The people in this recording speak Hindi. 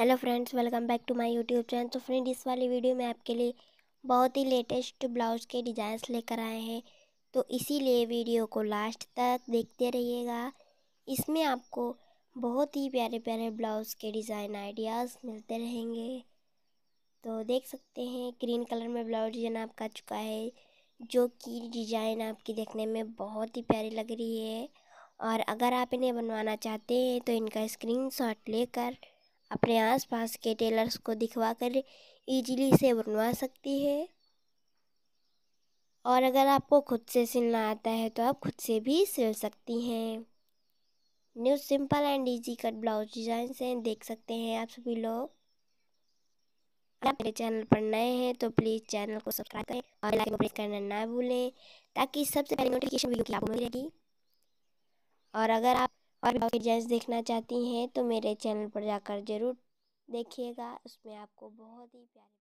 hello friends welcome back to my YouTube channel तो फ्रेंड इस वाली वीडियो में आपके लिए बहुत ही लेटेस्ट ब्लाउज के डिज़ाइंस लेकर आए हैं तो इसीलिए वीडियो को लास्ट तक देखते रहिएगा इसमें आपको बहुत ही प्यारे प्यारे ब्लाउज के डिज़ाइन आइडियाज़ मिलते रहेंगे तो देख सकते हैं ग्रीन कलर में ब्लाउज डिजाइन आपका चुका है जो कि डिज़ाइन आपकी देखने में बहुत ही प्यारी लग रही है और अगर आप इन्हें बनवाना चाहते हैं तो इनका स्क्रीन लेकर अपने आसपास के टेलर्स को दिखवा कर ईजिली से बनवा सकती है और अगर आपको खुद से सिलना आता है तो आप खुद से भी सिल सकती हैं new simple and easy cut blouse design से देख सकते हैं आप सभी लोग आप मेरे चैनल पर नए हैं तो प्लीज़ चैनल को सब्सक्राइब करें और लाइक प्रेस करना ना भूलें ताकि सबसे पहले नोटिफिकेशन वीडियो की आपको मिलेगी और अगर आप और बाकी के देखना चाहती हैं तो मेरे चैनल पर जाकर ज़रूर देखिएगा उसमें आपको बहुत ही प्यारे